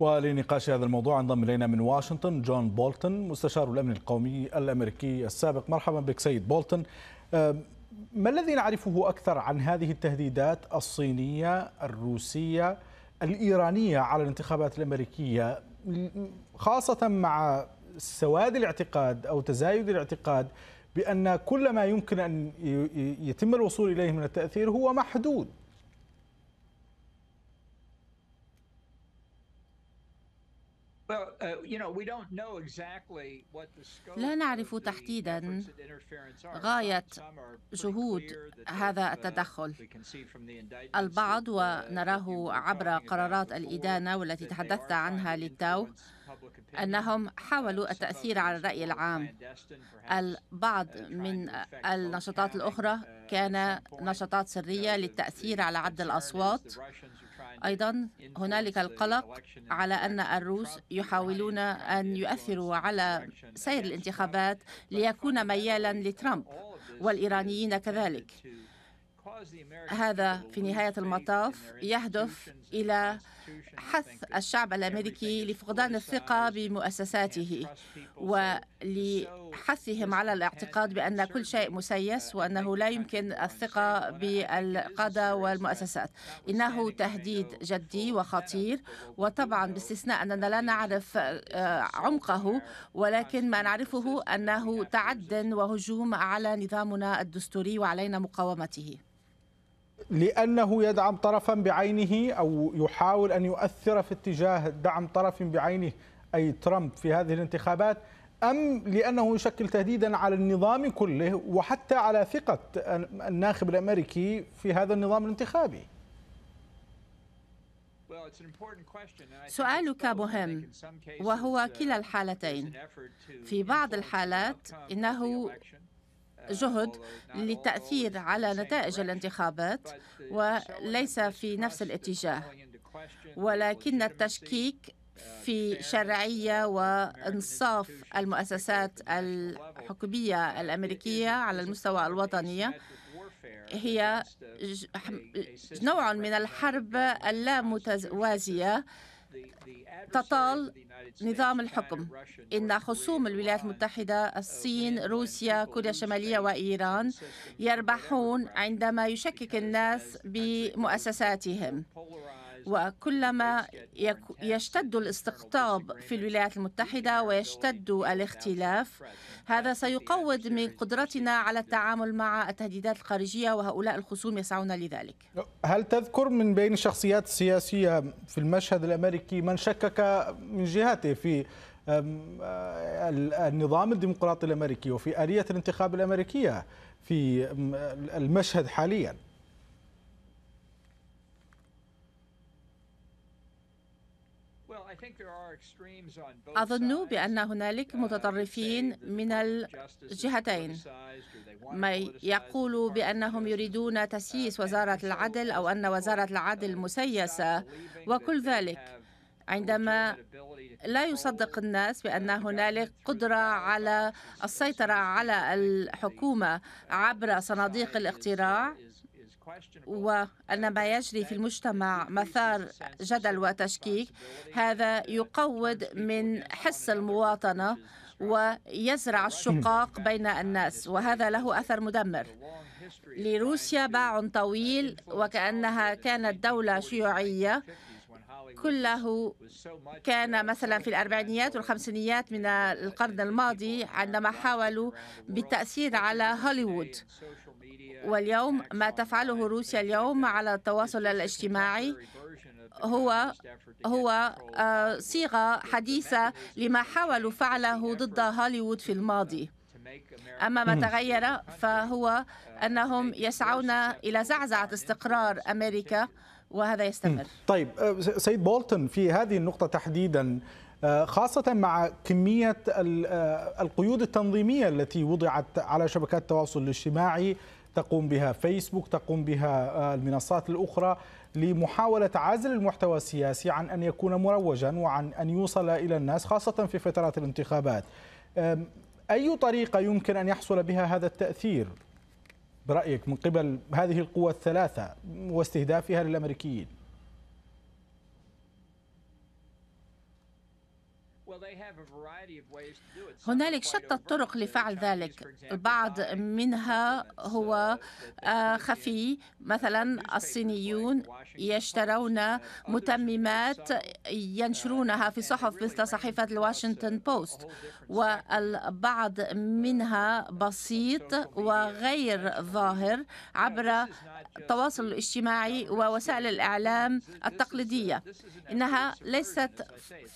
ولنقاش هذا الموضوع انضم الينا من واشنطن جون بولتون مستشار الامن القومي الامريكي السابق مرحبا بك سيد بولتون ما الذي نعرفه اكثر عن هذه التهديدات الصينيه الروسيه الايرانيه على الانتخابات الامريكيه خاصه مع سواد الاعتقاد او تزايد الاعتقاد بان كل ما يمكن ان يتم الوصول اليه من التاثير هو محدود Uh, لا نعرف تحديدا غاية جهود هذا uh, التدخل uh, البعض ونراه عبر قرارات الإدانة والتي تحدثت عنها للتو أنهم حاولوا التأثير على الرأي العام البعض من النشاطات الأخرى كان نشاطات سرية للتأثير على عد الأصوات أيضا هنالك القلق على أن الروس يحاولون أن يؤثروا على سير الانتخابات ليكون ميالا لترامب والإيرانيين كذلك هذا في نهاية المطاف يهدف إلى حث الشعب الأمريكي لفقدان الثقة بمؤسساته ولحثهم على الاعتقاد بأن كل شيء مسيس uh, وأنه لا يمكن الثقة بالقادة والمؤسسات إنه تهديد جدي وخطير وطبعا باستثناء أننا لا نعرف آه، عمقه ولكن ما نعرفه أنه تعد وهجوم على نظامنا الدستوري وعلينا مقاومته لأنه يدعم طرفا بعينه أو يحاول أن يؤثر في اتجاه دعم طرف بعينه أي ترامب في هذه الانتخابات أم لأنه يشكل تهديدا على النظام كله وحتى على ثقة الناخب الأمريكي في هذا النظام الانتخابي سؤالك مهم وهو كلا uh, الحالتين في بعض الحالات إنه جهد للتأثير على نتائج الانتخابات وليس في نفس الاتجاه ولكن التشكيك في شرعية وإنصاف المؤسسات الحكومية الأمريكية على المستوى الوطني هي نوع من الحرب اللامتوازية تطال نظام الحكم إن خصوم الولايات المتحدة الصين روسيا كوريا الشمالية وإيران يربحون عندما يشكك الناس بمؤسساتهم وكلما يشتد الاستقطاب في الولايات المتحدة ويشتد الاختلاف هذا سيقوض من قدرتنا على التعامل مع التهديدات الخارجية وهؤلاء الخصوم يسعون لذلك هل تذكر من بين الشخصيات السياسية في المشهد الأمريكي من شكك من جهته في آه، النظام الديمقراطي الأمريكي وفي آلية الانتخاب الأمريكية في المشهد حالياً أظن بأن هنالك uh, متطرفين من الجهتين ما يقول بأنهم يريدون uh, تسييس وزارة العدل أو أن وزارة uh, العدل مسيسة وكل ذلك عندما لا يصدق الناس بأن هنالك قدرة على السيطرة على الحكومة عبر صناديق الاقتراع وأن ما يجري في المجتمع مثار جدل وتشكيك هذا يقود من حس المواطنة ويزرع الشقاق بين الناس وهذا له أثر مدمر لروسيا باع طويل وكأنها كانت دولة شيوعية كله كان مثلا في الأربعينيات والخمسينيات من القرن الماضي عندما حاولوا بالتأثير على هوليوود واليوم ما تفعله روسيا اليوم على التواصل الاجتماعي هو هو آه، صيغة حديثة لما حاولوا فعله ضد هوليوود في الماضي أما ما تغير فهو أنهم يسعون إلى زعزعة استقرار أمريكا وهذا يستمر طيب أه، سيد بولتون في هذه النقطة تحديدا أه، خاصة مع كمية أه، القيود التنظيمية التي وضعت على شبكات التواصل الاجتماعي تقوم بها فيسبوك تقوم بها المنصات الأخرى لمحاولة عزل المحتوى السياسي عن أن يكون مروجا وعن أن يوصل إلى الناس خاصة في فترات الانتخابات أي طريقة يمكن أن يحصل بها هذا التأثير؟ برأيك من قبل هذه القوى الثلاثة واستهدافها للأمريكيين هنالك شتى الطرق لفعل ذلك البعض منها هو آه، خفي مثلا الصينيون يشترون متممات uh, ينشرونها في صحف مثل صحيفة الواشنطن بوست والبعض uh, منها بسيط وغير ظاهر عبر التواصل الاجتماعي ووسائل الإعلام التقليدية إنها ليست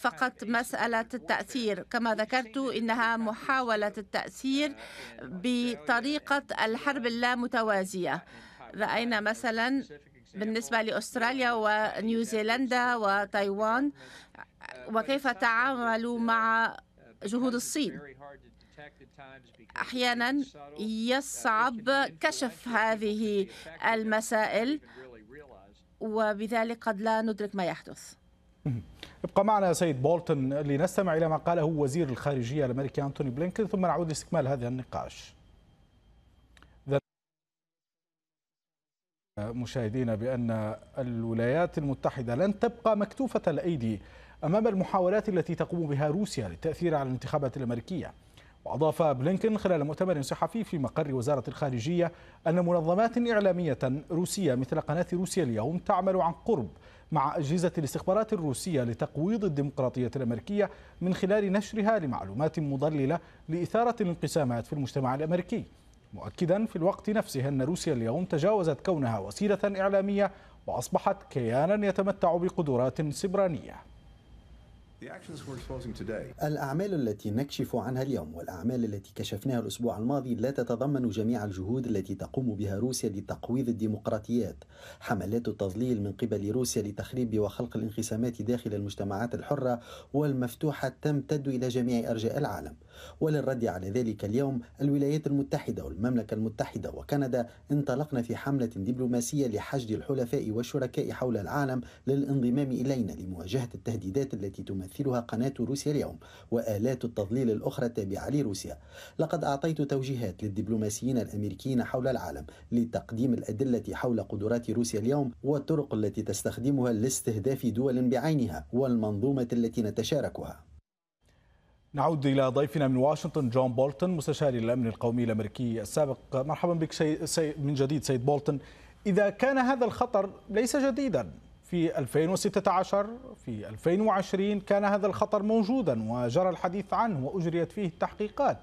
فقط مسألة التأثير كما ذكرت إنها محاولة التأثير بطريقة الحرب اللامتوازية رأينا مثلا بالنسبة لأستراليا ونيوزيلندا وتايوان وكيف تعاملوا مع جهود الصين أحيانا يصعب كشف هذه المسائل وبذلك قد لا ندرك ما يحدث ابقى معنا سيد بولتون لنستمع إلى ما قاله وزير الخارجية الأمريكي أنتوني بلينكن ثم نعود لاستكمال هذا النقاش مشاهدينا بأن الولايات المتحدة لن تبقى مكتوفة الأيدي أمام المحاولات التي تقوم بها روسيا للتأثير على الانتخابات الأمريكية وأضاف بلينكن خلال مؤتمر صحفي في مقر وزارة الخارجية أن منظمات إعلامية روسية مثل قناة روسيا اليوم تعمل عن قرب مع أجهزة الاستخبارات الروسية لتقويض الديمقراطية الأمريكية من خلال نشرها لمعلومات مضللة لإثارة الانقسامات في المجتمع الأمريكي مؤكدا في الوقت نفسه أن روسيا اليوم تجاوزت كونها وسيلة إعلامية وأصبحت كيانا يتمتع بقدرات سبرانية الأعمال التي نكشف عنها اليوم والأعمال التي كشفناها الأسبوع الماضي لا تتضمن جميع الجهود التي تقوم بها روسيا لتقويض الديمقراطيات حملات التضليل من قبل روسيا لتخريب وخلق الانقسامات داخل المجتمعات الحرة والمفتوحة تمتد إلى جميع أرجاء العالم وللرد على ذلك اليوم الولايات المتحدة والمملكة المتحدة وكندا انطلقنا في حملة دبلوماسية لحشد الحلفاء والشركاء حول العالم للانضمام إلينا لمواجهة التهديدات التي تمثل تمثلها قناة روسيا اليوم وآلات التضليل الأخرى التابعة لروسيا لقد أعطيت توجيهات للدبلوماسيين الأمريكيين حول العالم لتقديم الأدلة حول قدرات روسيا اليوم والطرق التي تستخدمها لاستهداف دول بعينها والمنظومة التي نتشاركها نعود إلى ضيفنا من واشنطن جون بولتون مستشار الأمن القومي الأمريكي السابق مرحبا بك سي... سي... من جديد سيد بولتون إذا كان هذا الخطر ليس جديدا في 2016 في 2020 كان هذا الخطر موجودا وجرى الحديث عنه وأجريت فيه التحقيقات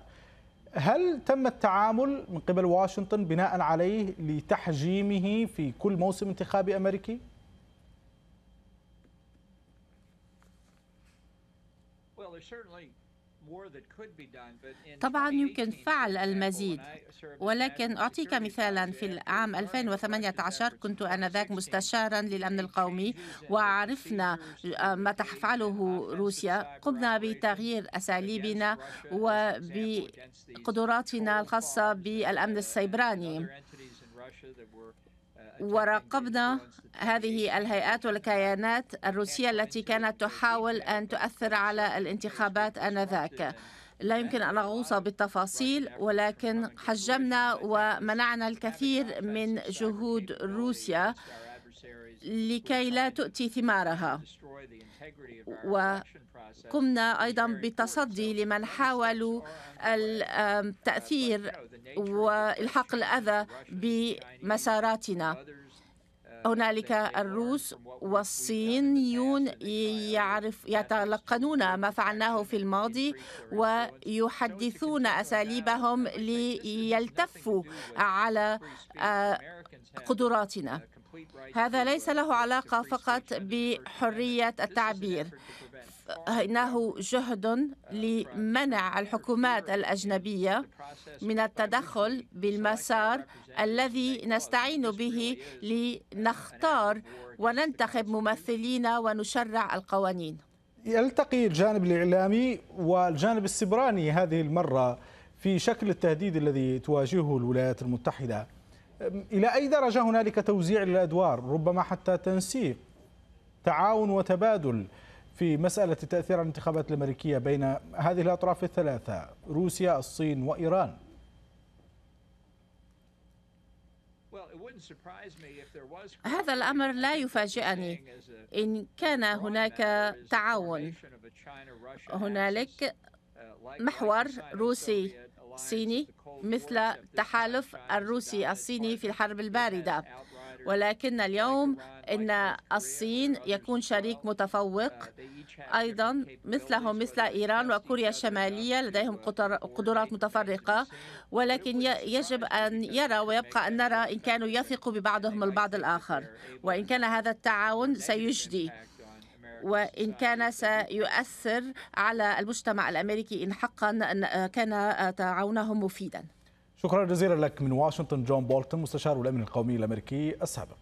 هل تم التعامل من قبل واشنطن بناء عليه لتحجيمه في كل موسم انتخابي أمريكي؟ Well, certainly طبعا يمكن فعل المزيد ولكن أعطيك مثالا في العام 2018 كنت أنذاك مستشارا للأمن القومي وعرفنا آه، ما تفعله روسيا قمنا بتغيير أساليبنا وبقدراتنا الخاصة uh, بالأمن السيبراني وراقبنا هذه الهيئات والكيانات الروسية التي كانت تحاول أن تؤثر على الانتخابات آنذاك لا يمكن أن أغوص بالتفاصيل ولكن حجمنا ومنعنا الكثير من جهود روسيا لكي لا تؤتي ثمارها وقمنا أيضا بتصدي لمن حاولوا التأثير وإلحاق الأذى بمساراتنا uh, هنالك الروس والصينيون يعرف يتلقنون ما فعلناه في الماضي ويحدثون أساليبهم ليلتفوا على آه، قدراتنا هذا ليس له علاقة فقط بحرية التعبير إنه جهد لمنع الحكومات الأجنبية من التدخل بالمسار الذي نستعين به لنختار وننتخب ممثلين ونشرع القوانين يلتقي الجانب الإعلامي والجانب السبراني هذه المرة في شكل التهديد الذي تواجهه الولايات المتحدة إلى أي درجة هنالك توزيع للأدوار ربما حتى تنسيق تعاون وتبادل في مسألة تأثير الانتخابات الأمريكية بين هذه الأطراف الثلاثة روسيا الصين وإيران هذا الأمر لا يفاجئني إن كان هناك تعاون هنالك محور روسي صيني مثل التحالف الروسي الصيني في الحرب البارده ولكن اليوم ان الصين يكون شريك متفوق ايضا مثلهم مثل ايران وكوريا الشماليه لديهم قدرات متفرقه ولكن يجب ان يرى ويبقى ان نرى ان كانوا يثقوا ببعضهم البعض الاخر وان كان هذا التعاون سيجدي وإن كان سيؤثر على المجتمع الأمريكي إن حقا آه، كان آه، تعاونهم مفيدا شكرا جزيلا لك من واشنطن جون بولتون مستشار الأمن القومي الأمريكي السابق